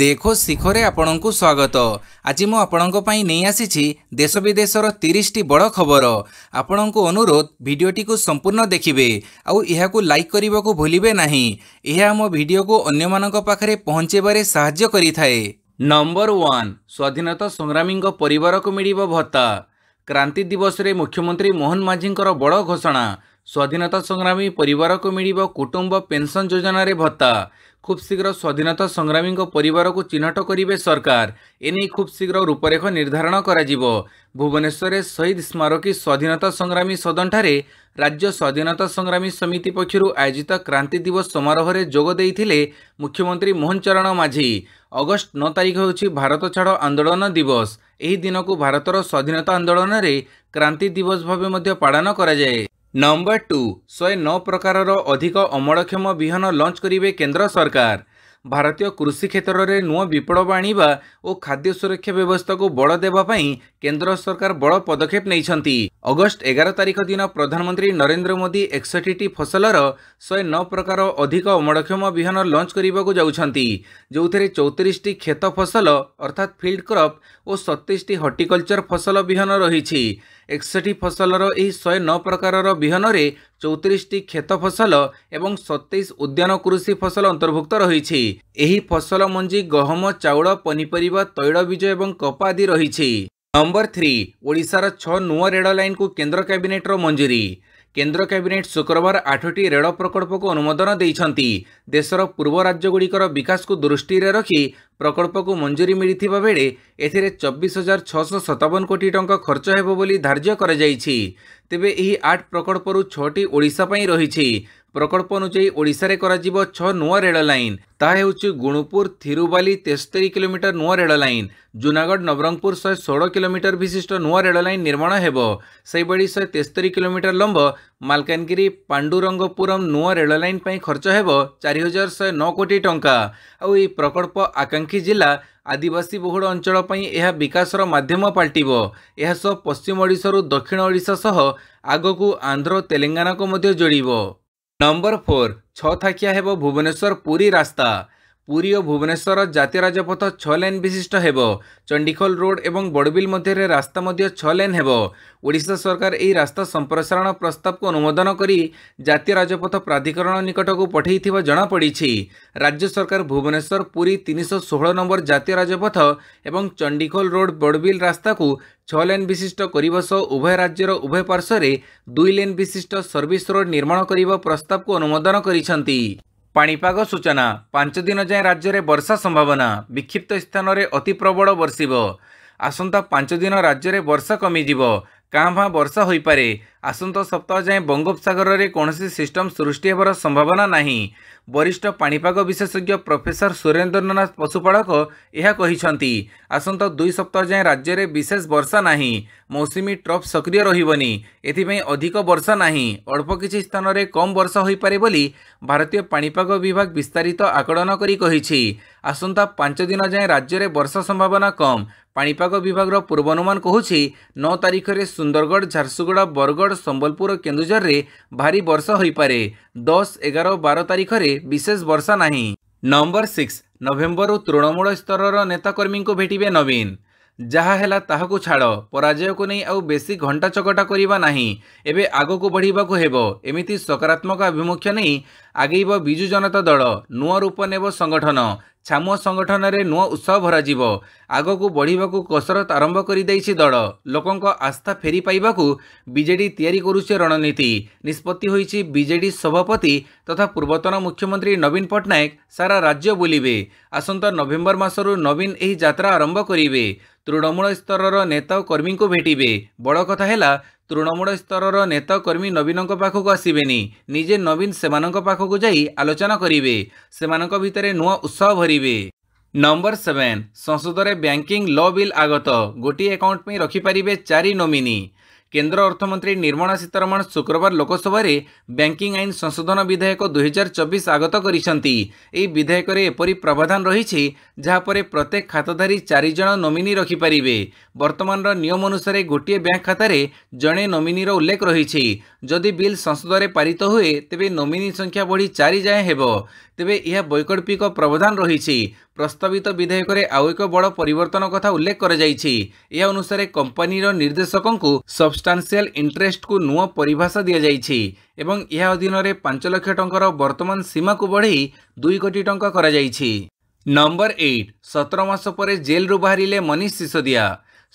ଦେଖୋ ଶିଖରେ ଆପଣଙ୍କୁ ସ୍ୱାଗତ ଆଜି ମୁଁ ଆପଣଙ୍କ ପାଇଁ ନେଇ ଆସିଛି ଦେଶ ବିଦେଶର ତିରିଶଟି ବଡ଼ ଖବର ଆପଣଙ୍କୁ ଅନୁରୋଧ ଭିଡ଼ିଓଟିକୁ ସମ୍ପୂର୍ଣ୍ଣ ଦେଖିବେ ଆଉ ଏହାକୁ ଲାଇକ୍ କରିବାକୁ ଭୁଲିବେ ନାହିଁ ଏହା ଆମ ଭିଡ଼ିଓକୁ ଅନ୍ୟମାନଙ୍କ ପାଖରେ ପହଞ୍ଚାଇବାରେ ସାହାଯ୍ୟ କରିଥାଏ ନମ୍ବର ୱାନ୍ ସ୍ୱାଧୀନତା ସଂଗ୍ରାମୀଙ୍କ ପରିବାରକୁ ମିଳିବ ଭତ୍ତା କ୍ରାନ୍ତି ଦିବସରେ ମୁଖ୍ୟମନ୍ତ୍ରୀ ମୋହନ ମାଝୀଙ୍କର ବଡ଼ ଘୋଷଣା ସ୍ୱାଧୀନତା ସଂଗ୍ରାମୀ ପରିବାରକୁ ମିଳିବ କୁଟୁମ୍ବ ପେନ୍ସନ୍ ଯୋଜନାରେ ଭତ୍ତା ଖୁବ୍ ଶୀଘ୍ର ସ୍ୱାଧୀନତା ସଂଗ୍ରାମୀଙ୍କ ପରିବାରକୁ ଚିହ୍ନଟ କରିବେ ସରକାର ଏନେଇ ଖୁବ୍ ଶୀଘ୍ର ରୂପରେଖ ନିର୍ଦ୍ଧାରଣ କରାଯିବ ଭୁବନେଶ୍ୱରରେ ସହିଦ ସ୍ମାରକୀ ସ୍ୱାଧୀନତା ସଂଗ୍ରାମୀ ସଦନଠାରେ ରାଜ୍ୟ ସ୍ୱାଧୀନତା ସଂଗ୍ରାମୀ ସମିତି ପକ୍ଷରୁ ଆୟୋଜିତ କ୍ରାନ୍ତି ଦିବସ ସମାରୋହରେ ଯୋଗ ଦେଇଥିଲେ ମୁଖ୍ୟମନ୍ତ୍ରୀ ମୋହନ ଚରଣ ମାଝୀ ଅଗଷ୍ଟ ନଅ ତାରିଖ ହେଉଛି ଭାରତ ଛାଡ଼ ଆନ୍ଦୋଳନ ଦିବସ ଏହି ଦିନକୁ ଭାରତର ସ୍ୱାଧୀନତା ଆନ୍ଦୋଳନରେ କ୍ରାନ୍ତି ଦିବସ ଭାବେ ମଧ୍ୟ ପାଳନ କରାଯାଏ ନମ୍ବର ଟୁ ଶହେ ନଅ ପ୍ରକାରର ଅଧିକ ଅମଳକ୍ଷମ ବିହନ ଲଞ୍ଚ କରିବେ କେନ୍ଦ୍ର ସରକାର ଭାରତୀୟ କୃଷି କ୍ଷେତ୍ରରେ ନୂଆ ବିପ୍ଳବ ଆଣିବା ଓ ଖାଦ୍ୟ ସୁରକ୍ଷା ବ୍ୟବସ୍ଥାକୁ ବଳ ଦେବା ପାଇଁ କେନ୍ଦ୍ର ସରକାର ବଡ଼ ପଦକ୍ଷେପ ନେଇଛନ୍ତି ଅଗଷ୍ଟ ଏଗାର ତାରିଖ ଦିନ ପ୍ରଧାନମନ୍ତ୍ରୀ ନରେନ୍ଦ୍ର ମୋଦି ଏକଷଠିଟି ଫସଲର ଶହେ ନଅ ପ୍ରକାର ଅଧିକ ଅମଳକ୍ଷମ ବିହନ ଲଞ୍ଚ କରିବାକୁ ଯାଉଛନ୍ତି ଯେଉଁଥିରେ ଚଉତିରିଶଟି କ୍ଷେତ ଫସଲ ଅର୍ଥାତ୍ ଫିଲ୍ଡ କ୍ରପ୍ ଓ ସତେଇଶଟି ହର୍ଟିକଲଚର ଫସଲ ବିହନ ରହିଛି ଏକଷଠି ଫସଲର ଏହି ଶହେ ନଅ ପ୍ରକାରର ବିହନରେ ଚଉତିରିଶଟି କ୍ଷେତ ଫସଲ ଏବଂ ସତେଇଶ ଉଦ୍ୟାନ କୃଷି ଫସଲ ଅନ୍ତର୍ଭୁକ୍ତ ରହିଛି ଏହି ଫସଲ ମଞ୍ଜି ଗହମ ଚାଉଳ ପନିପରିବା ତୈଳବୀଜ ଏବଂ କପା ଆଦି ରହିଛି ନମ୍ବର ଥ୍ରୀ ଓଡ଼ିଶାର ଛଅ ନୂଆ ରେଳ ଲାଇନ୍କୁ କେନ୍ଦ୍ର କ୍ୟାବିନେଟ୍ର ମଞ୍ଜୁରୀ କେନ୍ଦ୍ର କ୍ୟାବିନେଟ୍ ଶୁକ୍ରବାର ଆଠଟି ରେଳ ପ୍ରକଳ୍ପକୁ ଅନୁମୋଦନ ଦେଇଛନ୍ତି ଦେଶର ପୂର୍ବ ରାଜ୍ୟଗୁଡ଼ିକର ବିକାଶକୁ ଦୃଷ୍ଟିରେ ରଖି ପ୍ରକଳ୍ପକୁ ମଞ୍ଜୁରୀ ମିଳିଥିବା ବେଳେ ଏଥିରେ ଚବିଶ ହଜାର ଛଅଶହ ସତାବନ କୋଟି ଟଙ୍କା ଖର୍ଚ୍ଚ ହେବ ବୋଲି ଧାର୍ଯ୍ୟ କରାଯାଇଛି ତେବେ ଏହି ଆଠ ପ୍ରକଳ୍ପରୁ ଛଅଟି ଓଡ଼ିଶା ପାଇଁ ରହିଛି ପ୍ରକଳ୍ପ ଅନୁଯାୟୀ ଓଡ଼ିଶାରେ କରାଯିବ ଛଅ ନୂଆ ରେଳ ଲାଇନ୍ ତାହା ହେଉଛି ଗୁଣୁପୁର ଥିରୁବାଲି ତେସ୍ତରୀ କିଲୋମିଟର ନୂଆ ରେଳ ଲାଇନ୍ ଜୁନାଗଡ଼ ନବରଙ୍ଗପୁର ଶହେ ଷୋହଳ କିଲୋମିଟର ବିଶିଷ୍ଟ ନୂଆ ରେଳ ଲାଇନ୍ ନିର୍ମାଣ ହେବ ସେହିଭଳି ଶହେ ତେସ୍ତରୀ କିଲୋମିଟର ଲମ୍ବ ମାଲକାନଗିରି ପାଣ୍ଡୁରଙ୍ଗପୁରମ୍ ନୂଆ ରେଳ ଲାଇନ୍ ପାଇଁ ଖର୍ଚ୍ଚ ହେବ ଚାରି ହଜାର ଶହେ ନଅ କୋଟି ଟଙ୍କା ଆଉ ଏହି ପ୍ରକଳ୍ପ ଆକାଂକ୍ଷୀ ଜିଲ୍ଲା ଆଦିବାସୀ ବହୁଳ ଅଞ୍ଚଳ ପାଇଁ ଏହା ବିକାଶର ମାଧ୍ୟମ ପାଲଟିବ ଏହାସହ ପଶ୍ଚିମ ଓଡ଼ିଶାରୁ ଦକ୍ଷିଣ ଓଡ଼ିଶା ସହ ଆଗକୁ ଆନ୍ଧ୍ର ତେଲେଙ୍ଗାନାକୁ ମଧ୍ୟ ଯୋଡ଼ିବ ନମ୍ବର ଫୋର୍ ଛଅ ଥାକିଆ ହେବ ଭୁବନେଶ୍ୱର ପୁରୀ ରାସ୍ତା ପୁରୀ ଓ ଭୁବନେଶ୍ୱର ଜାତୀୟ ରାଜପଥ ଛଅ ଲେନ୍ ବିଶିଷ୍ଟ ହେବ ଚଣ୍ଡିଖୋଲ ରୋଡ଼ ଏବଂ ବଡ଼ବିଲ୍ ମଧ୍ୟରେ ରାସ୍ତା ମଧ୍ୟ ଛଅ ଲେନ୍ ହେବ ଓଡ଼ିଶା ସରକାର ଏହି ରାସ୍ତା ସମ୍ପ୍ରସାରଣ ପ୍ରସ୍ତାବକୁ ଅନୁମୋଦନ କରି ଜାତୀୟ ରାଜପଥ ପ୍ରାଧିକରଣ ନିକଟକୁ ପଠାଇଥିବା ଜଣାପଡ଼ିଛି ରାଜ୍ୟ ସରକାର ଭୁବନେଶ୍ୱର ପୁରୀ ତିନିଶହ ଷୋହଳ ନମ୍ବର ଜାତୀୟ ରାଜପଥ ଏବଂ ଚଣ୍ଡିଖୋଲ ରୋଡ଼ ବଡ଼ବିଲ୍ ରାସ୍ତାକୁ ଛଅ ଲେନ୍ ବିଶିଷ୍ଟ କରିବା ସହ ଉଭୟ ରାଜ୍ୟର ଉଭୟ ପାର୍ଶ୍ୱରେ ଦୁଇ ଲେନ୍ ବିଶିଷ୍ଟ ସର୍ଭିସ୍ ରୋଡ଼ ନିର୍ମାଣ କରିବା ପ୍ରସ୍ତାବକୁ ଅନୁମୋଦନ କରିଛନ୍ତି ପାଣିପାଗ ସୂଚନା ପାଞ୍ଚ ଦିନ ଯାଏଁ ରାଜ୍ୟରେ ବର୍ଷା ସମ୍ଭାବନା ବିକ୍ଷିପ୍ତ ସ୍ଥାନରେ ଅତି ପ୍ରବଳ ବର୍ଷିବ ଆସନ୍ତା ପାଞ୍ଚ ଦିନ ରାଜ୍ୟରେ ବର୍ଷା କମିଯିବ କାଁ ଭାଁ ବର୍ଷା ହୋଇପାରେ ଆସନ୍ତା ସପ୍ତାହ ଯାଏଁ ବଙ୍ଗୋପସାଗରରେ କୌଣସି ସିଷ୍ଟମ୍ ସୃଷ୍ଟି ହେବାର ସମ୍ଭାବନା ନାହିଁ ବରିଷ୍ଠ ପାଣିପାଗ ବିଶେଷଜ୍ଞ ପ୍ରଫେସର ସୁରେନ୍ଦ୍ରନାଥ ପଶୁପାଳକ ଏହା କହିଛନ୍ତି ଆସନ୍ତା ଦୁଇ ସପ୍ତାହ ଯାଏଁ ରାଜ୍ୟରେ ବିଶେଷ ବର୍ଷା ନାହିଁ ମୌସୁମୀ ଟ୍ରପ୍ ସକ୍ରିୟ ରହିବନି ଏଥିପାଇଁ ଅଧିକ ବର୍ଷା ନାହିଁ ଅଳ୍ପ କିଛି ସ୍ଥାନରେ କମ୍ ବର୍ଷା ହୋଇପାରେ ବୋଲି ଭାରତୀୟ ପାଣିପାଗ ବିଭାଗ ବିସ୍ତାରିତ ଆକଳନ କରି କହିଛି ଆସନ୍ତା ପାଞ୍ଚ ଦିନ ଯାଏଁ ରାଜ୍ୟରେ ବର୍ଷା ସମ୍ଭାବନା କମ୍ ପାଣିପାଗ ବିଭାଗର ପୂର୍ବାନୁମାନ କହୁଛି ନଅ ତାରିଖରେ ସୁନ୍ଦରଗଡ଼ ଝାରସୁଗୁଡ଼ା ବରଗଡ଼ ସମ୍ବଲପୁର ଓ କେନ୍ଦୁଝରରେ ଭାରି ବର୍ଷା ହୋଇପାରେ ଦଶ ଏଗାର ବାର ତାରିଖରେ ବିଶେଷ ବର୍ଷା ନାହିଁ ନମ୍ବର ସିକ୍ସ ନଭେମ୍ବରରୁ ତୃଣମୂଳ ସ୍ତରର ନେତା କର୍ମୀଙ୍କୁ ଭେଟିବେ ନବୀନ ଯାହା ହେଲା ତାହାକୁ ଛାଡ଼ ପରାଜୟକୁ ନେଇ ଆଉ ବେଶୀ ଘଣ୍ଟା ଚକଟା କରିବା ନାହିଁ ଏବେ ଆଗକୁ ବଢ଼ିବାକୁ ହେବ ଏମିତି ସକାରାତ୍ମକ ଆଭିମୁଖ୍ୟ ନେଇ ଆଗେଇବ ବିଜୁ ଜନତା ଦଳ ନୂଆ ରୂପ ନେବ ସଂଗଠନ ଛାମୁଆ ସଂଗଠନରେ ନୂଆ ଉତ୍ସାହ ଭରାଯିବ ଆଗକୁ ବଢ଼ିବାକୁ କସରତ ଆରମ୍ଭ କରିଦେଇଛି ଦଳ ଲୋକଙ୍କ ଆସ୍ଥା ଫେରି ପାଇବାକୁ ବିଜେଡି ତିଆରି କରୁଛି ରଣନୀତି ନିଷ୍ପତ୍ତି ହୋଇଛି ବିଜେଡି ସଭାପତି ତଥା ପୂର୍ବତନ ମୁଖ୍ୟମନ୍ତ୍ରୀ ନବୀନ ପଟ୍ଟନାୟକ ସାରା ରାଜ୍ୟ ବୁଲିବେ ଆସନ୍ତା ନଭେମ୍ବର ମାସରୁ ନବୀନ ଏହି ଯାତ୍ରା ଆରମ୍ଭ କରିବେ ତୃଣମୂଳ ସ୍ତରର ନେତା ଓ କର୍ମୀଙ୍କୁ ଭେଟିବେ ବଡ଼ କଥା ହେଲା ତୃଣମୂଳ ସ୍ତରର ନେତା କର୍ମୀ ନବୀନଙ୍କ ପାଖକୁ ଆସିବେନି ନିଜେ ନବୀନ ସେମାନଙ୍କ ପାଖକୁ ଯାଇ ଆଲୋଚନା କରିବେ ସେମାନଙ୍କ ଭିତରେ ନୂଆ ଉତ୍ସାହ ଭରିବେ ନମ୍ବର ସେଭେନ୍ ସଂସଦରେ ବ୍ୟାଙ୍କିଂ ଲ ବିଲ୍ ଆଗତ ଗୋଟିଏ ଆକାଉଣ୍ଟ ପାଇଁ ରଖିପାରିବେ ଚାରି ନୋମିନି କେନ୍ଦ୍ର ଅର୍ଥମନ୍ତ୍ରୀ ନିର୍ମଳା ସୀତାରମଣ ଶୁକ୍ରବାର ଲୋକସଭାରେ ବ୍ୟାଙ୍କିଂ ଆଇନ ସଂଶୋଧନ ବିଧେୟକ ଦୁଇହଜାର ଚବିଶ ଆଗତ କରିଛନ୍ତି ଏହି ବିଧେୟକରେ ଏପରି ପ୍ରାବଧାନ ରହିଛି ଯାହାପରେ ପ୍ରତ୍ୟେକ ଖାତାଧାରୀ ଚାରିଜଣ ନୋମିନି ରଖିପାରିବେ ବର୍ତ୍ତମାନର ନିୟମ ଅନୁସାରେ ଗୋଟିଏ ବ୍ୟାଙ୍କ ଖାତାରେ ଜଣେ ନୋମିନିର ଉଲ୍ଲେଖ ରହିଛି ଯଦି ବିଲ୍ ସଂସଦରେ ପାରିତ ହୁଏ ତେବେ ନୋମିନି ସଂଖ୍ୟା ବଢ଼ି ଚାରି ଯାଏଁ ହେବ ତେବେ ଏହା ବୈକଳ୍ପିକ ପ୍ରବଧାନ ରହିଛି ପ୍ରସ୍ତାବିତ ବିଧେୟକରେ ଆଉ ଏକ ବଡ଼ ପରିବର୍ତ୍ତନ କଥା ଉଲ୍ଲେଖ କରାଯାଇଛି ଏହା ଅନୁସାରେ କମ୍ପାନୀର ନିର୍ଦ୍ଦେଶକଙ୍କୁ ସବଷ୍ଟାନ୍ସିଆଲ ଇଣ୍ଟରେଷ୍ଟକୁ ନୂଆ ପରିଭାଷା ଦିଆଯାଇଛି ଏବଂ ଏହା ଅଧୀନରେ ପାଞ୍ଚ ଲକ୍ଷ ଟଙ୍କାର ବର୍ତ୍ତମାନ ସୀମାକୁ ବଢ଼ାଇ ଦୁଇ କୋଟି ଟଙ୍କା କରାଯାଇଛି ନମ୍ବର ଏଇଟ୍ ସତର ମାସ ପରେ ଜେଲ୍ରୁ ବାହାରିଲେ ମନୀଷ ସିସୋଦିଆ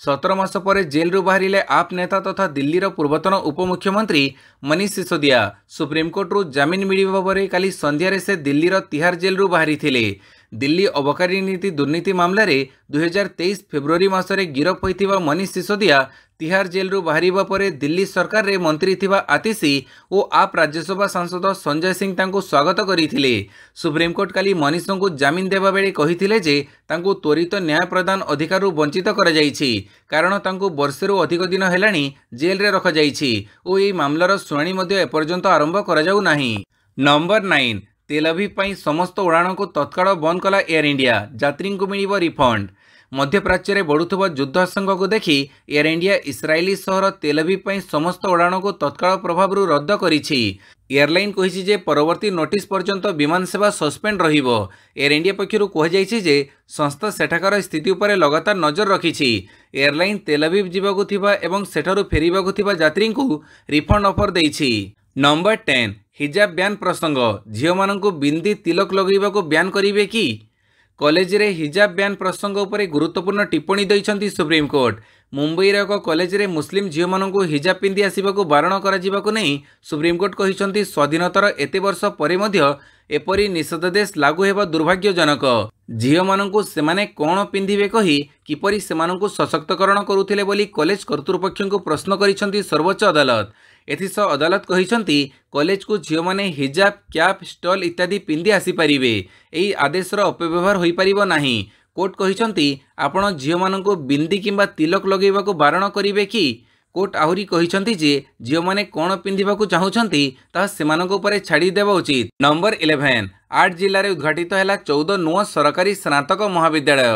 ସତର ମାସ ପରେ ଜେଲ୍ରୁ ବାହାରିଲେ ଆପ୍ ନେତା ତଥା ଦିଲ୍ଲୀର ପୂର୍ବତନ ଉପମୁଖ୍ୟମନ୍ତ୍ରୀ ମନୀଷ ସିସୋଦିଆ ସୁପ୍ରିମକୋର୍ଟରୁ ଜାମିନ ମିଳିବା ପରେ କାଲି ସନ୍ଧ୍ୟାରେ ସେ ଦିଲ୍ଲୀର ତିହାର ଜେଲ୍ରୁ ବାହାରିଥିଲେ দিল্লি ଅବକାରୀ ନୀତି ଦୁର୍ନୀତି ମାମଲାରେ ଦୁଇହଜାର ତେଇଶ ଫେବୃଆରୀ ମାସରେ ଗିରଫ ହୋଇଥିବା ମନୀଷ ସିସୋଦିଆ ତିହାର ଜେଲ୍ରୁ ବାହାରିବା ପରେ ଦିଲ୍ଲୀ ସରକାରରେ ମନ୍ତ୍ରୀ ଥିବା ଆତିଶି ଓ ଆପ୍ ରାଜ୍ୟସଭା ସାଂସଦ ସଞ୍ଜୟ ସିଂ ତାଙ୍କୁ ସ୍ୱାଗତ କରିଥିଲେ ସୁପ୍ରିମକୋର୍ଟ କାଲି ମନୀଷଙ୍କୁ ଜାମିନ ଦେବା ବେଳେ କହିଥିଲେ ଯେ ତାଙ୍କୁ ତ୍ୱରିତ ନ୍ୟାୟ ପ୍ରଦାନ ଅଧିକାରରୁ ବଞ୍ଚିତ କରାଯାଇଛି କାରଣ ତାଙ୍କୁ ବର୍ଷେରୁ ଅଧିକ ଦିନ ହେଲାଣି ଜେଲ୍ରେ ରଖାଯାଇଛି ଓ ଏହି ମାମଲାର ଶୁଣାଣି ମଧ୍ୟ ଏପର୍ଯ୍ୟନ୍ତ ଆରମ୍ଭ କରାଯାଉନାହିଁ ନମ୍ବର ନାଇନ୍ ତେଲଭିଭ ପାଇଁ ସମସ୍ତ ଉଡ଼ାଣକୁ ତତ୍କାଳ ବନ୍ଦ କଲା ଏୟାର ଇଣ୍ଡିଆ ଯାତ୍ରୀଙ୍କୁ ମିଳିବ ରିଫଣ୍ଡ ମଧ୍ୟପ୍ରାଚ୍ୟରେ ବଢ଼ୁଥିବା ଯୁଦ୍ଧ ଆଶଙ୍କାକୁ ଦେଖି ଏୟାର ଇଣ୍ଡିଆ ଇସ୍ରାଏଲି ସହର ତେଲଭିଭ ପାଇଁ ସମସ୍ତ ଉଡ଼ାଣକୁ ତତ୍କାଳ ପ୍ରଭାବରୁ ରଦ୍ଦ କରିଛି ଏୟାରଲାଇନ୍ କହିଛି ଯେ ପରବର୍ତ୍ତୀ ନୋଟିସ୍ ପର୍ଯ୍ୟନ୍ତ ବିମାନ ସେବା ସସ୍ପେଣ୍ଡ ରହିବ ଏୟାର ଇଣ୍ଡିଆ ପକ୍ଷରୁ କୁହାଯାଇଛି ଯେ ସଂସ୍ଥା ସେଠାକାର ସ୍ଥିତି ଉପରେ ଲଗାତାର ନଜର ରଖିଛି ଏୟାରଲାଇନ୍ ତେଲଭିଭ ଯିବାକୁ ଥିବା ଏବଂ ସେଠାରୁ ଫେରିବାକୁ ଥିବା ଯାତ୍ରୀଙ୍କୁ ରିଫଣ୍ଡ ଅଫର ଦେଇଛି ନମ୍ବର ଟେନ୍ ହିଜାବ ବ୍ୟାନ୍ ପ୍ରସଙ୍ଗ ଝିଅମାନଙ୍କୁ ବିନ୍ଦି ତିଲକ ଲଗାଇବାକୁ ବ୍ୟାନ୍ କରିବେ କି କଲେଜରେ ହିଜାବ ବ୍ୟାନ୍ ପ୍ରସଙ୍ଗ ଉପରେ ଗୁରୁତ୍ୱପୂର୍ଣ୍ଣ ଟିପ୍ପଣୀ ଦେଇଛନ୍ତି ସୁପ୍ରିମକୋର୍ଟ ମୁମ୍ବାଇର ଏକ କଲେଜରେ ମୁସଲିମ ଝିଅମାନଙ୍କୁ ହିଜାବ ପିନ୍ଧି ଆସିବାକୁ ବାରଣ କରାଯିବାକୁ ନେଇ ସୁପ୍ରିମକୋର୍ଟ କହିଛନ୍ତି ସ୍ୱାଧୀନତାର ଏତେ ବର୍ଷ ପରେ ମଧ୍ୟ ଏପରି ନିଷେଧାଦେଶ ଲାଗୁ ହେବା ଦୁର୍ଭାଗ୍ୟଜନକ ଝିଅମାନଙ୍କୁ ସେମାନେ କ'ଣ ପିନ୍ଧିବେ କହି କିପରି ସେମାନଙ୍କୁ ସଶକ୍ତକରଣ କରୁଥିଲେ ବୋଲି କଲେଜ କର୍ତ୍ତୃପକ୍ଷଙ୍କୁ ପ୍ରଶ୍ନ କରିଛନ୍ତି ସର୍ବୋଚ୍ଚ ଅଦାଲତ ଏଥିସହ ଅଦାଲତ କହିଛନ୍ତି କଲେଜକୁ ଝିଅମାନେ ହିଜାବ କ୍ୟାପ୍ ଷ୍ଟଲ୍ ଇତ୍ୟାଦି ପିନ୍ଧି ଆସିପାରିବେ ଏହି ଆଦେଶର ଅପବ୍ୟବହାର ହୋଇପାରିବ ନାହିଁ କୋର୍ଟ କହିଛନ୍ତି ଆପଣ ଝିଅମାନଙ୍କୁ ବିନ୍ଦି କିମ୍ବା ତିଲକ ଲଗାଇବାକୁ ବାରଣ କରିବେ କି କୋର୍ଟ ଆହୁରି କହିଛନ୍ତି ଯେ ଝିଅମାନେ କ'ଣ ପିନ୍ଧିବାକୁ ଚାହୁଁଛନ୍ତି ତାହା ସେମାନଙ୍କ ଉପରେ ଛାଡ଼ିଦେବା ଉଚିତ ନମ୍ବର ଇଲେଭେନ୍ ଆଠ ଜିଲ୍ଲାରେ ଉଦ୍ଘାଟିତ ହେଲା ଚଉଦ ନୂଆ ସରକାରୀ ସ୍ନାତକ ମହାବିଦ୍ୟାଳୟ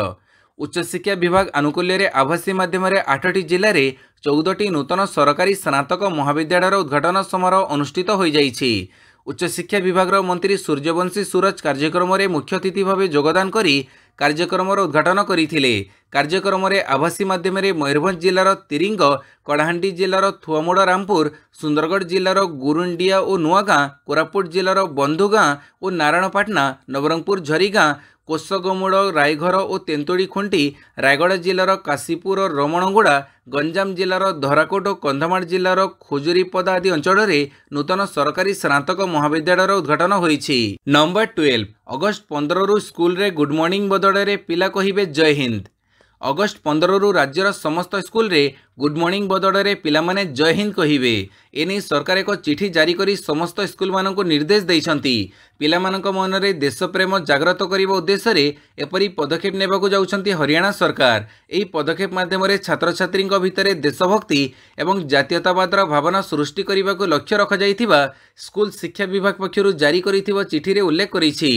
ଉଚ୍ଚଶିକ୍ଷା ବିଭାଗ ଆନୁକୂଲ୍ୟରେ ଆଭାସୀ ମାଧ୍ୟମରେ ଆଠଟି ଜିଲ୍ଲାରେ ଚଉଦଟି ନୂତନ ସରକାରୀ ସ୍ନାତକ ମହାବିଦ୍ୟାଳୟର ଉଦ୍ଘାଟନ ସମାରୋହ ଅନୁଷ୍ଠିତ ହୋଇଯାଇଛି ଉଚ୍ଚଶିକ୍ଷା ବିଭାଗର ମନ୍ତ୍ରୀ ସୂର୍ଯ୍ୟବଂଶୀ ସୁରଜ କାର୍ଯ୍ୟକ୍ରମରେ ମୁଖ୍ୟ ଅତିଥି ଭାବେ ଯୋଗଦାନ କରି କାର୍ଯ୍ୟକ୍ରମର ଉଦ୍ଘାଟନ କରିଥିଲେ କାର୍ଯ୍ୟକ୍ରମରେ ଆଭାସୀ ମାଧ୍ୟମରେ ମୟୂରଭଞ୍ଜ ଜିଲ୍ଲାର ତିରିଙ୍ଗ କଳାହାଣ୍ଡି ଜିଲ୍ଲାର ଥୁଆମୁଡ଼ ରାମପୁର ସୁନ୍ଦରଗଡ଼ ଜିଲ୍ଲାର ଗୁରୁଣ୍ଡିଆ ଓ ନୂଆଗାଁ କୋରାପୁଟ ଜିଲ୍ଲାର ବନ୍ଧୁଗାଁ ଓ ନାରାୟଣପାଟଣା ନବରଙ୍ଗପୁର ଝରିଗାଁ କୋଷଗମୁଡ଼ ରାଇଘର ଓ ତେନ୍ତୁଳି ଖୁଣ୍ଟି ରାୟଗଡ଼ା ଜିଲ୍ଲାର କାଶୀପୁର ରମଣଗୁଡ଼ା ଗଞ୍ଜାମ ଜିଲ୍ଲାର ଧରାକୋଟ ଓ କନ୍ଧମାଳ ଜିଲ୍ଲାର ଖୁଜୁରୀପଦା ଆଦି ଅଞ୍ଚଳରେ ନୂତନ ସରକାରୀ ସ୍ନାତକ ମହାବିଦ୍ୟାଳୟର ଉଦ୍ଘାଟନ ହୋଇଛି ନମ୍ବର ଟୁଏଲ୍ଭ ଅଗଷ୍ଟ ପନ୍ଦରରୁ ସ୍କୁଲରେ ଗୁଡ୍ ମର୍ଣ୍ଣିଂ ବଦଳରେ ପିଲା କହିବେ ଜୟ ହିନ୍ଦ ଅଗଷ୍ଟ ପନ୍ଦରରୁ ରାଜ୍ୟର ସମସ୍ତ ସ୍କୁଲରେ গুড মর্নিং বদଳରେ ପିଲାମାନେ ଜୟ ହିନ୍ଦ କହିବେ ଏନେଇ ସରକାର ଏକ ଚିଠି ଜାରି କରି ସମସ୍ତ ସ୍କୁଲମାନଙ୍କୁ ନିର୍ଦ୍ଦେଶ ଦେଇଛନ୍ତି ପିଲାମାନଙ୍କ ମନରେ ଦେଶପ୍ରେମ ଜାଗ୍ରତ କରିବା ଉଦ୍ଦେଶ୍ୟରେ ଏପରି ପଦକ୍ଷେପ ନେବାକୁ ଯାଉଛନ୍ତି ହରିୟାଣା ସରକାର ଏହି ପଦକ୍ଷେପ ମାଧ୍ୟମରେ ଛାତ୍ରଛାତ୍ରୀଙ୍କ ଭିତରେ ଦେଶଭକ୍ତି ଏବଂ ଜାତୀୟତାବାଦର ଭାବନା ସୃଷ୍ଟି କରିବାକୁ ଲକ୍ଷ୍ୟ ରଖାଯାଇଥିବା ସ୍କୁଲ ଶିକ୍ଷା ବିଭାଗ ପକ୍ଷରୁ ଜାରି କରିଥିବା ଚିଠିରେ ଉଲ୍ଲେଖ କରିଛି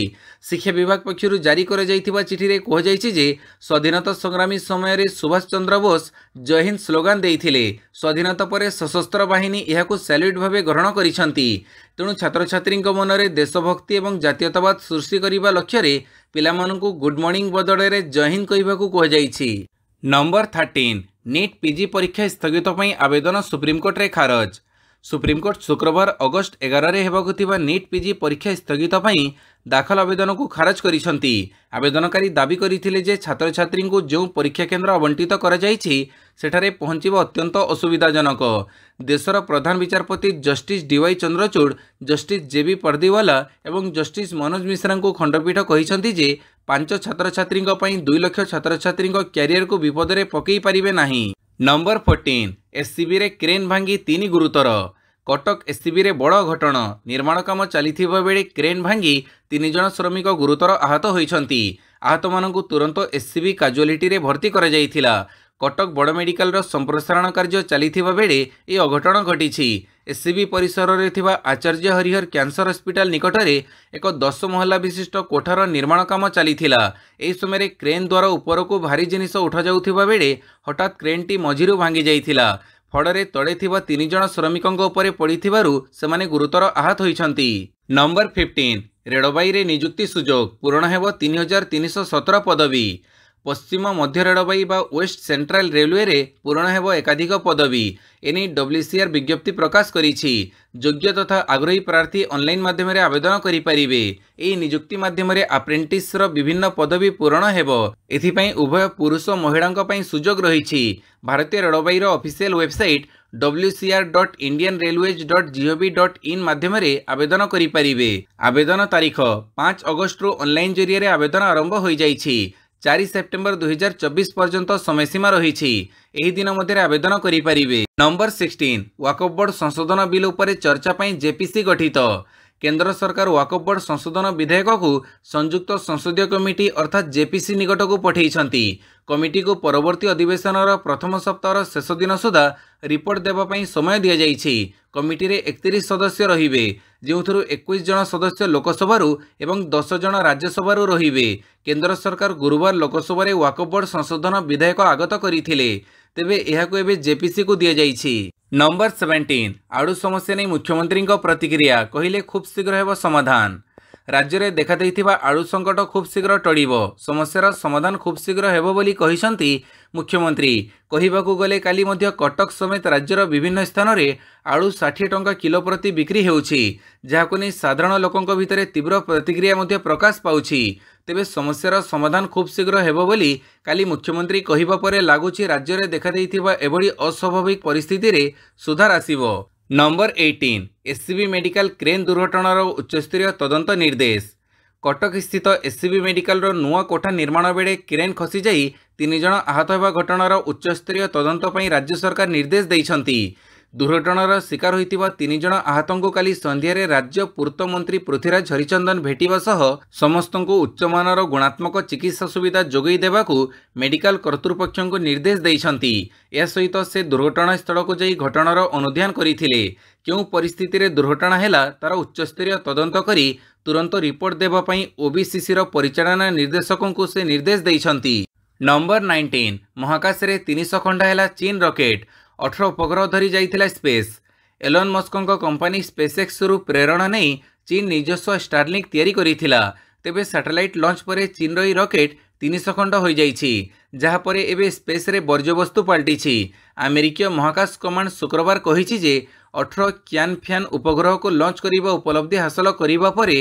ଶିକ୍ଷା ବିଭାଗ ପକ୍ଷରୁ ଜାରି କରାଯାଇଥିବା ଚିଠିରେ କୁହାଯାଇଛି ଯେ ସ୍ୱାଧୀନତା ସଂଗ୍ରାମୀ ସମୟରେ ସୁଭାଷ ଚନ୍ଦ୍ର ବୋଷ ଜୟ ହିନ୍ଦ ସ୍ଲୋଗାନ ସ୍ଲୋଗାନ ଦେଇଥିଲେ ସ୍ୱାଧୀନତା ପରେ ସଶସ୍ତ୍ର ବାହିନୀ ଏହାକୁ ସାଲ୍ୟୁଟ୍ ଭାବେ ଗ୍ରହଣ କରିଛନ୍ତି ତେଣୁ ଛାତ୍ରଛାତ୍ରୀଙ୍କ ମନରେ ଦେଶଭକ୍ତି ଏବଂ ଜାତୀୟତାବାଦ ସୃଷ୍ଟି କରିବା ଲକ୍ଷ୍ୟରେ ପିଲାମାନଙ୍କୁ ଗୁଡ୍ ମର୍ଣ୍ଣିଂ ବଦଳରେ ଜୟ ହିନ୍ଦ କହିବାକୁ କୁହାଯାଇଛି ନମ୍ବର ଥାର୍ଟିନ୍ ନିଟ୍ ପିଜି ପରୀକ୍ଷା ସ୍ଥଗିତ ପାଇଁ ଆବେଦନ ସୁପ୍ରିମକୋର୍ଟରେ ଖାରଜ ସୁପ୍ରିମକୋର୍ଟ ଶୁକ୍ରବାର ଅଗଷ୍ଟ ଏଗାରରେ ହେବାକୁ ଥିବା ନିଟ୍ ପିଜି ପରୀକ୍ଷା ସ୍ଥଗିତ ପାଇଁ ଦାଖଲ ଆବେଦନକୁ ଖାରଜ କରିଛନ୍ତି ଆବେଦନକାରୀ ଦାବି କରିଥିଲେ ଯେ ଛାତ୍ରଛାତ୍ରୀଙ୍କୁ ଯେଉଁ ପରୀକ୍ଷା କେନ୍ଦ୍ର ଆବଣ୍ଟିତ କରାଯାଇଛି ସେଠାରେ ପହଞ୍ଚିବା ଅତ୍ୟନ୍ତ ଅସୁବିଧାଜନକ ଦେଶର ପ୍ରଧାନ ବିଚାରପତି justice D Y Chandrachud justice J B Pardiwala ଏବଂ ଜଷ୍ଟିସ୍ ମନୋଜ ମିଶ୍ରାଙ୍କୁ ଖଣ୍ଡପୀଠ କହିଛନ୍ତି ଯେ ପାଞ୍ଚ ଛାତ୍ରଛାତ୍ରୀଙ୍କ ପାଇଁ ଦୁଇ ଲକ୍ଷ ଛାତ୍ରଛାତ୍ରୀଙ୍କ କ୍ୟାରିୟରକୁ ବିପଦରେ ପକାଇ ପାରିବେ ନାହିଁ ନମ୍ବର ଫୋର୍ଟିନ୍ ଏସ୍ସିବିରେ କ୍ରେନ୍ ଭାଙ୍ଗି ତିନି ଗୁରୁତର କଟକ ଏସ୍ସିବିରେ ବଡ଼ ଘଟଣ ନିର୍ମାଣ କାମ ଚାଲିଥିବା ବେଳେ କ୍ରେନ୍ ଭାଙ୍ଗି ତିନି ଜଣ ଶ୍ରମିକ ଗୁରୁତର ଆହତ ହୋଇଛନ୍ତି ଆହତମାନଙ୍କୁ ତୁରନ୍ତ ଏସ୍ସିବି କାଜୁଆଲିଟିରେ ଭର୍ତ୍ତି କରାଯାଇଥିଲା କଟକ ବଡ଼ ମେଡିକାଲର ସମ୍ପ୍ରସାରଣ କାର୍ଯ୍ୟ ଚାଲିଥିବା ବେଳେ ଏହି ଅଘଟଣ ଘଟିଛି ଏସ୍ସିବି ପରିସରରେ ଥିବା ଆଚାର୍ଯ୍ୟ ହରିହର କ୍ୟାନ୍ସର ହସ୍ପିଟାଲ ନିକଟରେ ଏକ ଦଶ ମହଲା ବିଶିଷ୍ଟ କୋଠାର ନିର୍ମାଣ କାମ ଚାଲିଥିଲା ଏହି ସମୟରେ କ୍ରେନ୍ ଦ୍ୱାରା ଉପରକୁ ଭାରି ଜିନିଷ ଉଠାଯାଉଥିବା ବେଳେ ହଠାତ୍ କ୍ରେନ୍ଟି ମଝିରୁ ଭାଙ୍ଗିଯାଇଥିଲା ଫଳରେ ତଳେ ଥିବା ତିନି ଜଣ ଶ୍ରମିକଙ୍କ ଉପରେ ପଡ଼ିଥିବାରୁ ସେମାନେ ଗୁରୁତର ଆହତ ହୋଇଛନ୍ତି ନମ୍ବର ଫିଫ୍ଟିନ୍ ରେଳବାଇରେ ନିଯୁକ୍ତି ସୁଯୋଗ ପୂରଣ ହେବ ତିନି ହଜାର ତିନିଶହ ସତର ପଦବୀ পশ্চিম মধ্য রেলবাই বা ওয়েস্ট সেন্ট্রাল রেলওয়ে পূরণ হব একাধিক পদবী এনে ডব্লিউসিআর বিজ্ঞপ্তি প্রকাশ করেছি যোগ্য তথা আগ্রহী প্রার্থী অনলাইন মাধ্যমে আবেদন করে পে এই নিযুক্তি মাধ্যমে আপ্রেন্টিসর বিভিন্ন পদবী পূরণ হব এথিপাই উভয় পুরুষ ও মহিলাঙ্ক সুযোগ রয়েছে ভারতীয় রেলবাইর official website dot Indian railways dot G O V dot in মাধ্যমে আবেদন করে পে আবেদন তারিখ পাঁচ ପାଞ୍ଚ অনলাইন ଅନଲାଇନ୍ আবেদন আরম্ভ হয়ে যাই চারি সেপ্টেম্বর দুই হাজার চব্বিশ পর্যন্ত সময়সীমা রয়েছে এই দিন মধ্যে আবেদন করে পারিবে নম্বর সিক্সটিন ওয়াকফ বোর্ড সংশোধন বিল উপরে চর্চা পাই জেপিসি গঠিত কেন্দ্র সরকার ওয়াকফ বোর্ড সংশোধন বিধেয়কକୁ ସଂଯୁକ୍ତ ସଂସଦୀୟ କମିଟି ଅର୍ଥାତ୍ ଜେପିସି ନିକଟକୁ ପଠାଇଛନ୍ତି କମିଟିକୁ ପରବର୍ତ୍ତୀ ଅଧିବେଶନର ପ୍ରଥମ ସପ୍ତାହର ଶେଷ ଦିନ ସୁଦ୍ଧା ରିପୋର୍ଟ ଦେବା ପାଇଁ ସମୟ ଦିଆଯାଇଛି କମିଟିରେ ଏକତିରିଶ ସଦସ୍ୟ ରହିବେ ଯେଉଁଥିରୁ ଏକୋଇଶ ଜଣ ସଦସ୍ୟ ଲୋକସଭାରୁ ଏବଂ ଦଶ ଜଣ ରାଜ୍ୟସଭାରୁ ରହିବେ କେନ୍ଦ୍ର ସରକାର ଗୁରୁବାର ଲୋକସଭାରେ ୱାକଅପ୍ ବୋର୍ଡ ସଂଶୋଧନ ବିଧେୟକ ଆଗତ କରିଥିଲେ ତେବେ ଏହାକୁ ଏବେ ଜେପିସିକୁ ଦିଆଯାଇଛି ନମ୍ବର ସେଭେଣ୍ଟିନ୍ ଆଡ଼ୁ ସମସ୍ୟା ନେଇ ମୁଖ୍ୟମନ୍ତ୍ରୀଙ୍କ ପ୍ରତିକ୍ରିୟା କହିଲେ ଖୁବ୍ ଶୀଘ୍ର ହେବ ସମାଧାନ ରାଜ୍ୟରେ ଦେଖାଦେଇଥିବା ଆଳୁ ସଙ୍କଟ ଖୁବ୍ ଶୀଘ୍ର ଟଳିବ ସମସ୍ୟାର ସମାଧାନ ଖୁବ୍ ଶୀଘ୍ର ହେବ ବୋଲି କହିଛନ୍ତି ମୁଖ୍ୟମନ୍ତ୍ରୀ କହିବାକୁ ଗଲେ କାଲି ମଧ୍ୟ କଟକ ସମେତ ରାଜ୍ୟର ବିଭିନ୍ନ ସ୍ଥାନରେ ଆଳୁ ଷାଠିଏ ଟଙ୍କା କିଲୋ ପ୍ରତି ବିକ୍ରି ହେଉଛି ଯାହାକୁ ନେଇ ସାଧାରଣ ଲୋକଙ୍କ ଭିତରେ ତୀବ୍ର ପ୍ରତିକ୍ରିୟା ମଧ୍ୟ ପ୍ରକାଶ ପାଉଛି ତେବେ ସମସ୍ୟାର ସମାଧାନ ଖୁବ୍ ଶୀଘ୍ର ହେବ ବୋଲି କାଲି ମୁଖ୍ୟମନ୍ତ୍ରୀ କହିବା ପରେ ଲାଗୁଛି ରାଜ୍ୟରେ ଦେଖାଦେଇଥିବା ଏଭଳି ଅସ୍ୱାଭାବିକ ପରିସ୍ଥିତିରେ ସୁଧାର ଆସିବ number eighteen S C B medical crane ଦୁର୍ଘଟଣାର ଉଚ୍ଚସ୍ତରୀୟ ତଦନ୍ତ ନିର୍ଦ୍ଦେଶ କଟକ ସ୍ଥିତ ଏସ୍ସିବି ମେଡିକାଲର ନୂଆ କୋଠା ନିର୍ମାଣ ବେଳେ କ୍ରେନ୍ ଖସିଯାଇ ତିନି ଜଣ ଆହତ ହେବା ଘଟଣାର ଉଚ୍ଚସ୍ତରୀୟ ତଦନ୍ତ ପାଇଁ ରାଜ୍ୟ ସରକାର ନିର୍ଦ୍ଦେଶ ଦେଇଛନ୍ତି ଦୁର୍ଘଟଣାର ଶିକାର ହୋଇଥିବା ତିନି ଜଣ ଆହତଙ୍କୁ କାଲି ସନ୍ଧ୍ୟାରେ ରାଜ୍ୟ ପୂର୍ତ୍ତମନ୍ତ୍ରୀ ପୃଥ୍ୱୀରାଜ ହରିଚନ୍ଦନ ଭେଟିବା ସହ ସମସ୍ତଙ୍କୁ ଉଚ୍ଚମାନର ଗୁଣାତ୍ମକ ଚିକିତ୍ସା ସୁବିଧା ଯୋଗାଇ ଦେବାକୁ ମେଡିକାଲ କର୍ତ୍ତୃପକ୍ଷଙ୍କୁ ନିର୍ଦ୍ଦେଶ ଦେଇଛନ୍ତି ଏହା ସହିତ ସେ ଦୁର୍ଘଟଣାସ୍ଥଳକୁ ଯାଇ ଘଟଣାର ଅନୁଧ୍ୟାନ କରିଥିଲେ କେଉଁ ପରିସ୍ଥିତିରେ ଦୁର୍ଘଟଣା ହେଲା ତାର ଉଚ୍ଚସ୍ତରୀୟ ତଦନ୍ତ କରି ତୁରନ୍ତ ରିପୋର୍ଟ ଦେବା ପାଇଁ ଓବିସିସିର ପରିଚାଳନା ନିର୍ଦ୍ଦେଶକଙ୍କୁ ସେ ନିର୍ଦ୍ଦେଶ ଦେଇଛନ୍ତି ନମ୍ବର ନାଇଣ୍ଟିନ୍ ମହାକାଶରେ ତିନିଶହ ଖଣ୍ଡା ହେଲା ଚୀନ୍ ରକେଟ୍ ଅଠର ଉପଗ୍ରହ ଧରି ଯାଇଥିଲା ସ୍ପେସ୍ ଏଲନ୍ ମସ୍କଙ୍କ କମ୍ପାନୀ ସ୍ପେସ୍ଏକ୍ସରୁ ପ୍ରେରଣା ନେଇ ଚୀନ୍ ନିଜସ୍ୱ ଷ୍ଟାରଲିଙ୍କ୍ ତିଆରି କରିଥିଲା ତେବେ ସାଟେଲାଇଟ୍ ଲଞ୍ଚ ପରେ ଚୀନ୍ର ଏହି ରକେଟ୍ ତିନିଶହ ଖଣ୍ଡ ହୋଇଯାଇଛି ଯାହାପରେ ଏବେ ସ୍ପେସ୍ରେ ବର୍ଜ୍ୟବସ୍ତୁ ପାଲଟିଛି ଆମେରିକୀୟ ମହାକାଶ କମାଣ୍ଡ ଶୁକ୍ରବାର କହିଛି ଯେ ଅଠର ଫ୍ୟାନ୍ ଉପଗ୍ରହକୁ ଲଞ୍ଚ କରିବା ଉପଲବ୍ଧି ହାସଲ କରିବା ପରେ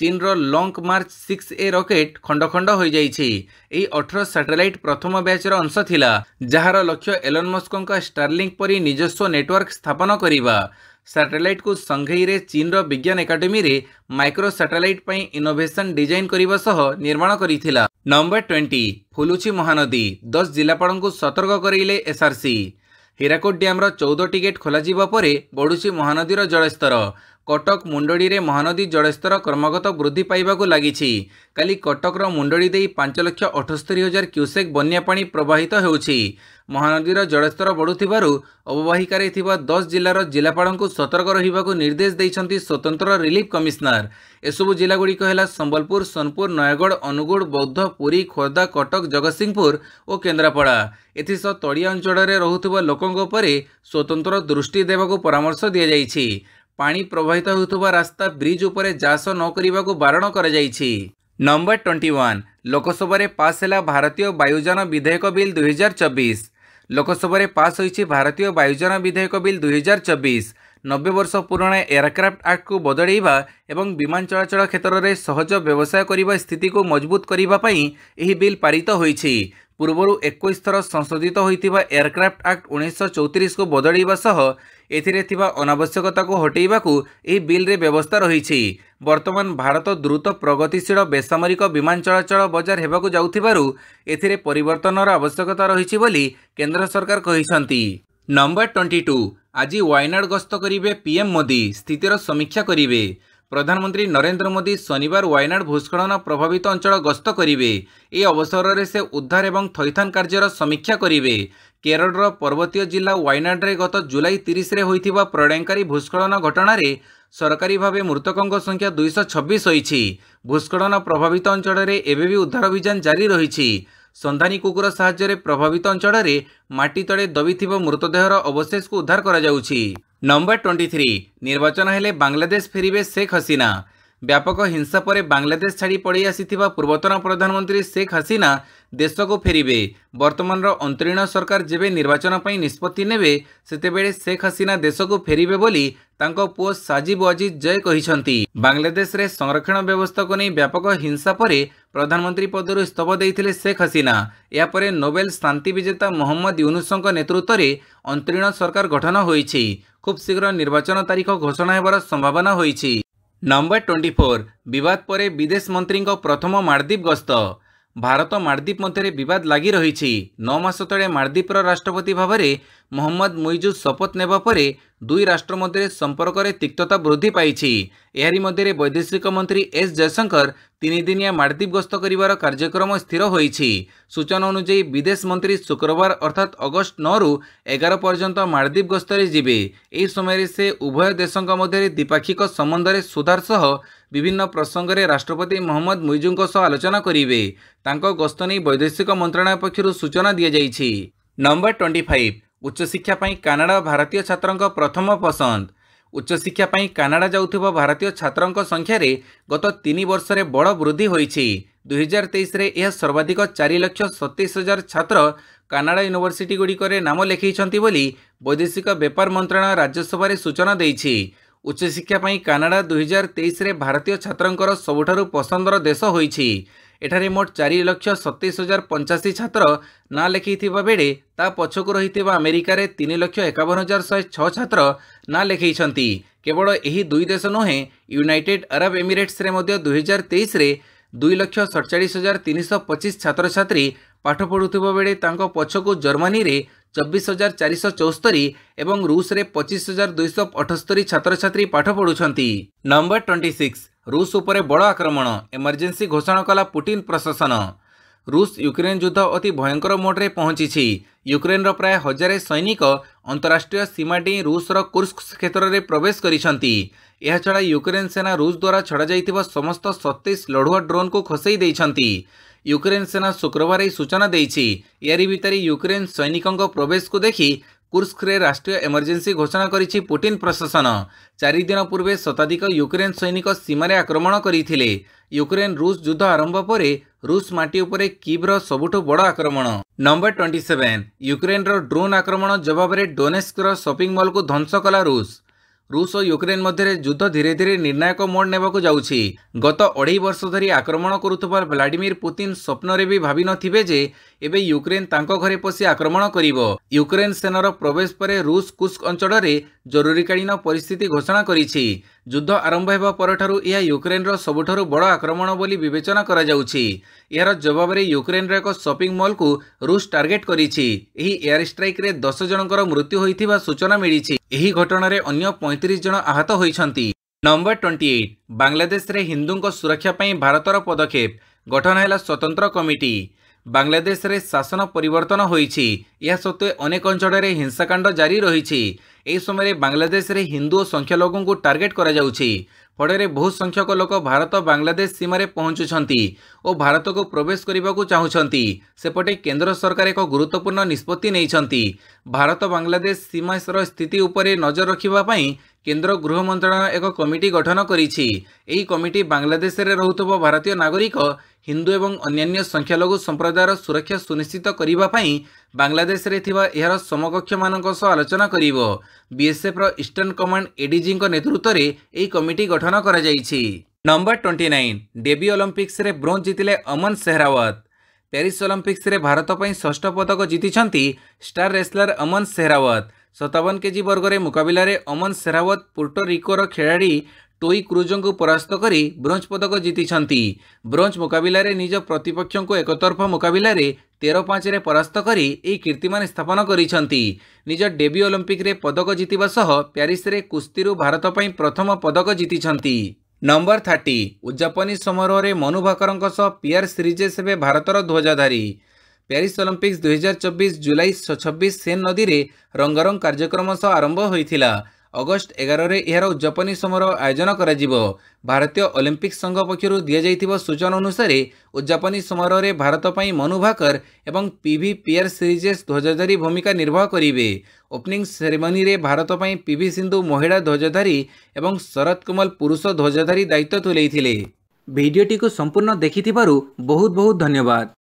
ଚୀନ୍ର long march six A rocket ଖଣ୍ଡ ଖଣ୍ଡ ହୋଇଯାଇଛି ଏହି ଅଠର ସାଟେଲାଇଟ୍ ପ୍ରଥମ ବ୍ୟାଚ୍ର ଅଂଶ ଥିଲା ଯାହାର ଲକ୍ଷ୍ୟ ଏଲନ୍ ମସ୍କଙ୍କ ଷ୍ଟାର୍ଲିଙ୍କ ପରି ନିଜସ୍ୱ ନେଟୱାର୍କ ସ୍ଥାପନ କରିବା ସାଟେଲାଇଟ୍କୁ ସଂଘେଇରେ ଚୀନ୍ର ବିଜ୍ଞାନ ଏକାଡେମୀରେ ମାଇକ୍ରୋ ସାଟେଲାଇଟ୍ ପାଇଁ ଇନୋଭେସନ୍ ଡିଜାଇନ୍ କରିବା ସହ ନିର୍ମାଣ କରିଥିଲା ନମ୍ବର ଟ୍ୱେଣ୍ଟି ଫୁଲୁଛି ମହାନଦୀ ଦଶ ଜିଲ୍ଲାପାଳଙ୍କୁ ସତର୍କ କରାଇଲେ ଏସ୍ଆର୍ସି ହୀରାକୁଦ ଡ୍ୟାମ୍ର ଚଉଦଟି ଗେଟ୍ ଖୋଲାଯିବା ପରେ ବଢ଼ୁଛି ମହାନଦୀର ଜଳସ୍ତର କଟକ ମୁଣ୍ଡଳୀରେ ମହାନଦୀ ଜଳସ୍ତର କ୍ରମାଗତ ବୃଦ୍ଧି ପାଇବାକୁ ଲାଗିଛି କାଲି କଟକର ମୁଣ୍ଡଳୀ ଦେଇ ପାଞ୍ଚ ଲକ୍ଷ ଅଠସ୍ତରି ହଜାର କ୍ୟୁସେକ୍ ବନ୍ୟା ପାଣି ପ୍ରବାହିତ ହେଉଛି ମହାନଦୀର ଜଳସ୍ତର ବଢ଼ୁଥିବାରୁ ଅବବାହିକାରେ ଥିବା ଦଶ ଜିଲ୍ଲାର ଜିଲ୍ଲାପାଳଙ୍କୁ ସତର୍କ ରହିବାକୁ ନିର୍ଦ୍ଦେଶ ଦେଇଛନ୍ତି ସ୍ୱତନ୍ତ୍ର ରିଲିଫ୍ କମିଶନର ଏସବୁ ଜିଲ୍ଲାଗୁଡ଼ିକ ହେଲା ସମ୍ବଲପୁର ସୋନପୁର ନୟାଗଡ଼ ଅନୁଗୁଳ ବୌଦ୍ଧ ପୁରୀ ଖୋର୍ଦ୍ଧା କଟକ ଜଗତସିଂହପୁର ଓ କେନ୍ଦ୍ରାପଡ଼ା ଏଥିସହ ତଳିଆ ଅଞ୍ଚଳରେ ରହୁଥିବା ଲୋକଙ୍କ ଉପରେ ସ୍ୱତନ୍ତ୍ର ଦୃଷ୍ଟି ଦେବାକୁ ପରାମର୍ଶ ଦିଆଯାଇଛି ପାଣି ପ୍ରବାହିତ ହେଉଥିବା ରାସ୍ତା ବ୍ରିଜ୍ ଉପରେ ଚାଷ ନ କରିବାକୁ ବାରଣ କରାଯାଇଛି ନମ୍ବର ଟ୍ୱେଣ୍ଟି ୱାନ୍ ଲୋକସଭାରେ ପାସ୍ ହେଲା ଭାରତୀୟ ବାୟୁଯାନ ବିଧେୟକ ବିଲ୍ ଦୁଇହଜାର ଚବିଶ ଲୋକସଭାରେ ପାସ୍ ହୋଇଛି ଭାରତୀୟ ବାୟୁଯାନ ବିଧେୟକ ବିଲ୍ ଦୁଇହଜାର ଚବିଶ ନବେ ବର୍ଷ ପୁରୁଣା ଏୟାରକ୍ରାଫ୍ଟ ଆକ୍ଟକୁ ବଦଳାଇବା ଏବଂ ବିମାନ ଚଳାଚଳ କ୍ଷେତ୍ରରେ ସହଜ ବ୍ୟବସାୟ କରିବା ସ୍ଥିତିକୁ ମଜବୁତ କରିବା ପାଇଁ ଏହି ବିଲ୍ ପାରିତ ହୋଇଛି ପୂର୍ବରୁ ଏକୋଇଶ ଥର ସଂଶୋଧିତ ହୋଇଥିବା ଏୟାରକ୍ରାଫ୍ଟ ଆକ୍ଟ ଉଣେଇଶହ ଚଉତିରିଶକୁ ବଦଳାଇବା ସହ ଏଥିରେ ଥିବା ଅନାବଶ୍ୟକତାକୁ ହଟେଇବାକୁ ଏହି ବିଲ୍ରେ ବ୍ୟବସ୍ଥା ରହିଛି ବର୍ତ୍ତମାନ ଭାରତ ଦ୍ରୁତ ପ୍ରଗତିଶୀଳ ବେସାମରିକ ବିମାନ ଚଳାଚଳ ବଜାର ହେବାକୁ ଯାଉଥିବାରୁ ଏଥିରେ ପରିବର୍ତ୍ତନର ଆବଶ୍ୟକତା ରହିଛି ବୋଲି କେନ୍ଦ୍ର ସରକାର କହିଛନ୍ତି ନମ୍ବର ଟ୍ୱେଣ୍ଟି ଟୁ ଆଜି ୱାଇନାଡ଼ ଗସ୍ତ କରିବେ ପିଏମ୍ ମୋଦି ସ୍ଥିତିର ସମୀକ୍ଷା କରିବେ প্রধানমন্ত্রী নরেন্দ্র মোদী শনিবার ওয়াইনাড ভূস্খলন প্রভাবিত অঞ্চল গস্ত করবে এই অবসরের সে উদ্ধার এবং থইথান কার্যর সমীক্ষা করবে কেরলর পর্বতীয় জেলা ওয়াইনাডে গত জুলাই তিরিশে হয়েছিল প্রলয়ঙ্কারী ভূস্খলন ঘটনার সরকারিভাবে ভাবে মৃতকঙ্ক সংখ্যা দুইশ ছবিশ হয়েছে ভূস্খলন প্রভাবিত অঞ্চলের এবেবি উদ্ধার অভিযান জারি রয়েছে ସନ୍ଧାନୀ କୁକୁର ସାହାଯ୍ୟରେ ପ୍ରଭାବିତ ଅଞ୍ଚଳରେ ମାଟି ତଳେ ଦବିଥିବା ମୃତଦେହର ଅବଶେଷକୁ ଉଦ୍ଧାର କରାଯାଉଛି ନମ୍ବର ଟ୍ୱେଣ୍ଟି ଥ୍ରୀ ନିର୍ବାଚନ ହେଲେ ବାଂଲାଦେଶ ଫେରିବେ ଶେଖ୍ ହସିନା ବ୍ୟାପକ ହିଂସା ପରେ ବାଂଲାଦେଶ ଛାଡ଼ି ପଳାଇ ଆସିଥିବା ପୂର୍ବତନ ପ୍ରଧାନମନ୍ତ୍ରୀ ଶେଖ୍ ହସିନା ଦେଶକୁ ଫେରିବେ ବର୍ତ୍ତମାନର ଅନ୍ତରୀଣ ସରକାର ଯେବେ ନିର୍ବାଚନ ପାଇଁ ନିଷ୍ପତ୍ତି ନେବେ ସେତେବେଳେ ଶେଖ୍ ହସିନା ଦେଶକୁ ଫେରିବେ ବୋଲି ତାଙ୍କ ପୁଅ ସାଜିବ୍ ଅଜିଜ୍ ଜୟ କହିଛନ୍ତି ବାଂଲାଦେଶରେ ସଂରକ୍ଷଣ ବ୍ୟବସ୍ଥାକୁ ନେଇ ବ୍ୟାପକ ହିଂସା ପରେ ପ୍ରଧାନମନ୍ତ୍ରୀ ପଦରୁ ଇସ୍ତଫ ଦେଇଥିଲେ ଶେଖ୍ ହସିନା ଏହାପରେ ନୋବେଲ ଶାନ୍ତି ବିଜେତା ମହମ୍ମଦ ୟୁନୁସଙ୍କ ନେତୃତ୍ୱରେ ଅନ୍ତରୀଣ ସରକାର ଗଠନ ହୋଇଛି ଖୁବ୍ ଶୀଘ୍ର ନିର୍ବାଚନ ତାରିଖ ଘୋଷଣା ହେବାର ସମ୍ଭାବନା ହୋଇଛି ନମ୍ବର ଟ୍ୱେଣ୍ଟି ଫୋର୍ ବିବାଦ ପରେ ବିଦେଶ ମନ୍ତ୍ରୀଙ୍କ ପ୍ରଥମ ମାଳଦ୍ୱୀପ ଗସ୍ତ ଭାରତ ମାଳଦ୍ୱୀପ ମଧ୍ୟରେ ବିବାଦ ଲାଗି ରହିଛି ନଅ ମାସ ତଳେ ମାଳଦ୍ୱୀପର ରାଷ୍ଟ୍ରପତି ଭାବରେ ମହମ୍ମଦ ମୁଇଜୁଦ୍ ଶପଥ ନେବା ପରେ ଦୁଇ ରାଷ୍ଟ୍ର ମଧ୍ୟରେ ସମ୍ପର୍କରେ ତିକ୍ତତା ବୃଦ୍ଧି ପାଇଛି ଏହାରି ମଧ୍ୟରେ ବୈଦେଶିକ ମନ୍ତ୍ରୀ ଏସ୍ ଜୟଶଙ୍କର ତିନିଦିନିଆ ମାଳଦ୍ୱୀପ ଗସ୍ତ କରିବାର କାର୍ଯ୍ୟକ୍ରମ ସ୍ଥିର ହୋଇଛି ସୂଚନା ଅନୁଯାୟୀ ବିଦେଶ ମନ୍ତ୍ରୀ ଶୁକ୍ରବାର ଅର୍ଥାତ୍ ଅଗଷ୍ଟ ନଅରୁ ଏଗାର ପର୍ଯ୍ୟନ୍ତ ମାଳଦ୍ୱୀପ ଗସ୍ତରେ ଯିବେ ଏହି ସମୟରେ ସେ ଉଭୟ ଦେଶଙ୍କ ମଧ୍ୟରେ ଦ୍ୱିପାକ୍ଷିକ ସମ୍ବନ୍ଧରେ ସୁଧାର ସହ ବିଭିନ୍ନ ପ୍ରସଙ୍ଗରେ ରାଷ୍ଟ୍ରପତି ମହମ୍ମଦ ମୁଇଜୁଙ୍କ ସହ ଆଲୋଚନା କରିବେ ତାଙ୍କ ଗସ୍ତ ନେଇ ବୈଦେଶିକ ମନ୍ତ୍ରଣାଳୟ ପକ୍ଷରୁ ସୂଚନା ଦିଆଯାଇଛି ନମ୍ବର ଟ୍ୱେଣ୍ଟି ଫାଇଭ୍ ଉଚ୍ଚଶିକ୍ଷା ପାଇଁ କାନାଡ଼ା ଭାରତୀୟ ଛାତ୍ରଙ୍କ ପ୍ରଥମ ପସନ୍ଦ ଉଚ୍ଚଶିକ୍ଷା ପାଇଁ କାନାଡ଼ା ଯାଉଥିବା ଭାରତୀୟ ଛାତ୍ରଙ୍କ ସଂଖ୍ୟାରେ ଗତ ତିନି ବର୍ଷରେ ବଡ଼ ବୃଦ୍ଧି ହୋଇଛି ଦୁଇହଜାର ତେଇଶରେ ଏହା ସର୍ବାଧିକ ଚାରି ଲକ୍ଷ ସତେଇଶ ହଜାର ଛାତ୍ର କାନାଡ଼ା ୟୁନିଭର୍ସିଟିଗୁଡ଼ିକରେ ନାମ ଲେଖାଇଛନ୍ତି ବୋଲି ବୈଦେଶିକ ବ୍ୟାପାର ମନ୍ତ୍ରଣାଳୟ ରାଜ୍ୟସଭାରେ ସୂଚନା ଦେଇଛି ଉଚ୍ଚଶିକ୍ଷା ପାଇଁ କାନାଡ଼ା ଦୁଇହଜାର ତେଇଶରେ ଭାରତୀୟ ଛାତ୍ରଙ୍କର ସବୁଠାରୁ ପସନ୍ଦର ଦେଶ ହୋଇଛି ଏଠାରେ ମୋଟ ଚାରି ଲକ୍ଷ ସତେଇଶ ହଜାର ପଞ୍ଚାଅଶୀ ଛାତ୍ର ନାଁ ଲେଖେଇଥିବା ବେଳେ ତା ପଛକୁ ରହିଥିବା ଆମେରିକାରେ ତିନି ଲକ୍ଷ ଏକାବନ ହଜାର ଶହେ ଛଅ ଛାତ୍ର ନାଁ ଲେଖେଇଛନ୍ତି କେବଳ ଏହି ଦୁଇ ଦେଶ ନୁହେଁ ୟୁନାଇଟେଡ୍ ଆରବ ଏମିରେଟ୍ସରେ ମଧ୍ୟ ଦୁଇହଜାର ତେଇଶରେ ଦୁଇ ଲକ୍ଷ ସଡ଼ଚାଳିଶ ହଜାର ତିନିଶହ ପଚିଶ ଛାତ୍ରଛାତ୍ରୀ ପାଠ ପଢ଼ୁଥିବା ବେଳେ ତାଙ୍କ ପଛକୁ ଜର୍ମାନୀରେ ଚବିଶ ହଜାର ଚାରିଶହ ଚଉସ୍ତରୀ ଏବଂ ରୁଷରେ ପଚିଶ ହଜାର ଦୁଇଶହ ଅଠସ୍ତରୀ ଛାତ୍ରଛାତ୍ରୀ ପାଠ ପଢ଼ୁଛନ୍ତି ନମ୍ବର ଟ୍ୱେଣ୍ଟି ସିକ୍ସ ରୁଷ ଉପରେ ବଡ଼ ଆକ୍ରମଣ ଏମର୍ଜେନ୍ସି ଘୋଷଣା କଲା ପୁଟିନ ପ୍ରଶାସନ ରୁଷ ୟୁକ୍ରେନ୍ ଯୁଦ୍ଧ ଅତି ଭୟଙ୍କର ମୋଡ଼ରେ ପହଞ୍ଚିଛି ୟୁକ୍ରେନ୍ର ପ୍ରାୟ ହଜାରେ ସୈନିକ ଅନ୍ତରାଷ୍ଟ୍ରୀୟ ସୀମା ଡେଇଁ ରୁଷର କୁର୍ସ କ୍ଷେତ୍ରରେ ପ୍ରବେଶ କରିଛନ୍ତି ଏହାଛଡ଼ା ୟୁକ୍ରେନ୍ ସେନା ରୁଷ ଦ୍ୱାରା ଛଡ଼ାଯାଇଥିବା ସମସ୍ତ ସତେଇଶ ଲଢ଼ୁଆ ଡ୍ରୋନ୍କୁ ଖସେଇ ଦେଇଛନ୍ତି ୟୁକ୍ରେନ୍ ସେନା ଶୁକ୍ରବାର ଏହି ସୂଚନା ଦେଇଛି ଏହାରି ଭିତରେ ୟୁକ୍ରେନ୍ ସୈନିକଙ୍କ ପ୍ରବେଶକୁ ଦେଖି କୁର୍ସ୍କରେ ରାଷ୍ଟ୍ରୀୟ ଏମର୍ଜେନ୍ସି ଘୋଷଣା କରିଛି ପୁଟିନ୍ ପ୍ରଶାସନ ଚାରିଦିନ ପୂର୍ବେ ଶତାଧିକ ୟୁକ୍ରେନ୍ ସୈନିକ ସୀମାରେ ଆକ୍ରମଣ କରିଥିଲେ ୟୁକ୍ରେନ୍ ରୁଷ ଯୁଦ୍ଧ ଆରମ୍ଭ ପରେ ରୁଷ ମାଟି ଉପରେ କିଭ୍ର ସବୁଠୁ ବଡ଼ ଆକ୍ରମଣ ନମ୍ବର ଟ୍ୱେଣ୍ଟି ସେଭେନ୍ ୟୁକ୍ରେନ୍ର ଡ୍ରୋନ୍ ଆକ୍ରମଣ ଜବାବରେ ଡୋନେସ୍କର ସପିଂ ମଲ୍କୁ ଧ୍ୱଂସ କଲା ରୁଷ ରୁଷ ଓ ୟୁକ୍ରେନ୍ ମଧ୍ୟରେ ଯୁଦ୍ଧ ଧୀରେ ଧୀରେ ନିର୍ଣ୍ଣାୟକ ମୋଡ଼ ନେବାକୁ ଯାଉଛି ଗତ ଅଢ଼େଇ ବର୍ଷ ଧରି ଆକ୍ରମଣ କରୁଥିବା ଭ୍ଲାଡିମିର ପୁତିନ୍ ସ୍ୱପ୍ନରେ ବି ଭାବିନଥିବେ ଯେ ଏବେ ୟୁକ୍ରେନ୍ ତାଙ୍କ ଘରେ ପଶି ଆକ୍ରମଣ କରିବ ୟୁକ୍ରେନ୍ ସେନାର ପ୍ରବେଶ ପରେ ରୁଷ କୁସ୍କ ଅଞ୍ଚଳରେ ଜରୁରୀକାଳୀନ ପରିସ୍ଥିତି ଘୋଷଣା କରିଛି ଯୁଦ୍ଧ ଆରମ୍ଭ ହେବା ପରଠାରୁ ଏହା ୟୁକ୍ରେନ୍ର ସବୁଠାରୁ ବଡ଼ ଆକ୍ରମଣ ବୋଲି ବିବେଚନା କରାଯାଉଛି ଏହାର ଜବାବରେ ୟୁକ୍ରେନ୍ର ଏକ ସପିଂ ମଲ୍କୁ ରୁଷ ଟାର୍ଗେଟ୍ କରିଛି ଏହି ଏୟାର ଷ୍ଟ୍ରାଇକ୍ରେ ଦଶ ଜଣଙ୍କର ମୃତ୍ୟୁ ହୋଇଥିବା ସୂଚନା ମିଳିଛି ଏହି ଘଟଣାରେ ଅନ୍ୟ ପଇଁତିରିଶ ଜଣ ଆହତ ହୋଇଛନ୍ତି ନମ୍ବର ଟ୍ୱେଣ୍ଟି ଏଇଟ୍ ବାଂଲାଦେଶରେ ହିନ୍ଦୁଙ୍କ ସୁରକ୍ଷା ପାଇଁ ଭାରତର ପଦକ୍ଷେପ ଗଠନ ହେଲା ସ୍ୱତନ୍ତ୍ର କମିଟି বাংলাদেশে শাসন পরিবর্তন হয়েছে ଏହା ସତ୍ତ୍ୱେ ଅନେକ ଅଞ୍ଚଳରେ ହିଂସାକାଣ୍ଡ ଜାରି ରହିଛି ଏହି ସମୟରେ ବାଂଲାଦେଶରେ ହିନ୍ଦୁ ଓ ସଂଖ୍ୟାଲଘୁଙ୍କୁ ଟାର୍ଗେଟ୍ କରାଯାଉଛି ଫଳରେ ବହୁ ସଂଖ୍ୟକ ଲୋକ ଭାରତ ବାଂଲାଦେଶ ସୀମାରେ ପହଞ୍ଚୁଛନ୍ତି ଓ ଭାରତକୁ ପ୍ରବେଶ କରିବାକୁ ଚାହୁଁଛନ୍ତି ସେପଟେ କେନ୍ଦ୍ର ସରକାର ଏକ ଗୁରୁତ୍ୱପୂର୍ଣ୍ଣ ନିଷ୍ପତ୍ତି ନେଇଛନ୍ତି ଭାରତ ବାଂଲାଦେଶ ସୀମାର ସ୍ଥିତି ଉପରେ ନଜର ରଖିବା ପାଇଁ କେନ୍ଦ୍ର ଗୃହ ମନ୍ତ୍ରଣାଳୟ ଏକ କମିଟି ଗଠନ କରିଛି ଏହି କମିଟି ବାଂଲାଦେଶରେ ରହୁଥିବା ଭାରତୀୟ ନାଗରିକ ହିନ୍ଦୁ ଏବଂ ଅନ୍ୟାନ୍ୟ ସଂଖ୍ୟାଲଘୁ ସମ୍ପ୍ରଦାୟର ସୁରକ୍ଷା ସୁନିଶ୍ଚିତ କରିବା ପାଇଁ ବାଂଲାଦେଶରେ ଥିବା ଏହାର ସମକକ୍ଷମାନଙ୍କ ସହ ଆଲୋଚନା କରିବ ବିଏସ୍ଏଫ୍ର ଇଷ୍ଟର୍ଣ୍ଣ କମାଣ୍ଡ ଏଡିଜିଙ୍କ ନେତୃତ୍ୱରେ ଏହି କମିଟି ଗଠନ କରାଯାଇଛି ନମ୍ବର ଟ୍ୱେଣ୍ଟି ନାଇନ୍ ଡେବି ଅଲମ୍ପିକ୍ସରେ ବ୍ରୋଞ୍ଜ ଜିତିଲେ ଅମନ ସେହରାୱତ ପ୍ୟାରିସ୍ ଅଲମ୍ପିକ୍ସରେ ଭାରତ ପାଇଁ ଷଷ୍ଠ ପଦକ ଜିତିଛନ୍ତି ଷ୍ଟାର୍ ରେସ୍ଲର ଅମନ ସେହରାୱତ ସତାବନ କେଜି ବର୍ଗରେ ମୁକାବିଲାରେ ଅମନ ସେହରାୱତ ପୁର୍ଟୋରିକୋର ଖେଳାଳି ଟୋଇ କ୍ରୁଜଙ୍କୁ ପରାସ୍ତ କରି ବ୍ରୋଞ୍ଜ ପଦକ ଜିତିଛନ୍ତି ବ୍ରୋଞ୍ଜ ମୁକାବିଲାରେ ନିଜ ପ୍ରତିପକ୍ଷଙ୍କୁ ଏକତରଫ ମୁକାବିଲାରେ ତେର ପାଞ୍ଚରେ ପରାସ୍ତ କରି ଏହି କୀର୍ତ୍ତିମାନ ସ୍ଥାପନ କରିଛନ୍ତି ନିଜ ଡେବି ଅଲମ୍ପିକରେ ପଦକ ଜିତିବା ସହ ପ୍ୟାରିସରେ କୁସ୍ତିରୁ ଭାରତ ପାଇଁ ପ୍ରଥମ ପଦକ ଜିତିଛନ୍ତି ନମ୍ବର ଥାର୍ଟି ଉଦ୍ଯାପନୀ ସମାରୋହରେ ମନୁ ଭାକରଙ୍କ ସହ ପିଆର୍ ସିରିଜେସ୍ ହେବେ ଭାରତର ଧ୍ୱଜାଧାରୀ ପ୍ୟାରିସ୍ ଅଲମ୍ପିକ୍ସ ଦୁଇହଜାର ଚବିଶ ଜୁଲାଇ ଛବିଶ ସେନ୍ ନଦୀରେ ରଙ୍ଗରଙ୍ଗ କାର୍ଯ୍ୟକ୍ରମ ସହ ଆରମ୍ଭ ହୋଇଥିଲା ଅଗଷ୍ଟ ଏଗାରରେ ଏହାର ଉଦ୍ଯାପନୀ ସମାରୋହ ଆୟୋଜନ କରାଯିବ ଭାରତୀୟ ଅଲିମ୍ପିକ୍ ସଂଘ ପକ୍ଷରୁ ଦିଆଯାଇଥିବା ସୂଚନା ଅନୁସାରେ ଉଦ୍ଯାପନୀ ସମାରୋହରେ ଭାରତ ପାଇଁ ମନୁ ଭାକର ଏବଂ ପିଭି ପିଆର୍ ସିରିଜେସ୍ ଧ୍ୱଜାଧାରୀ ଭୂମିକା ନିର୍ବାହ କରିବେ ଓପନିଂ ସେରେମନିରେ ଭାରତ ପାଇଁ ପିଭି ସିନ୍ଧୁ ମହିଳା ଧ୍ୱଜାଧାରୀ ଏବଂ ଶରତ କମଲ ପୁରୁଷ ଧ୍ୱଜାଧାରୀ ଦାୟିତ୍ୱ ତୁଲାଇଥିଲେ ଭିଡ଼ିଓଟିକୁ ସମ୍ପୂର୍ଣ୍ଣ ଦେଖିଥିବାରୁ ବହୁତ ବହୁତ ଧନ୍ୟବାଦ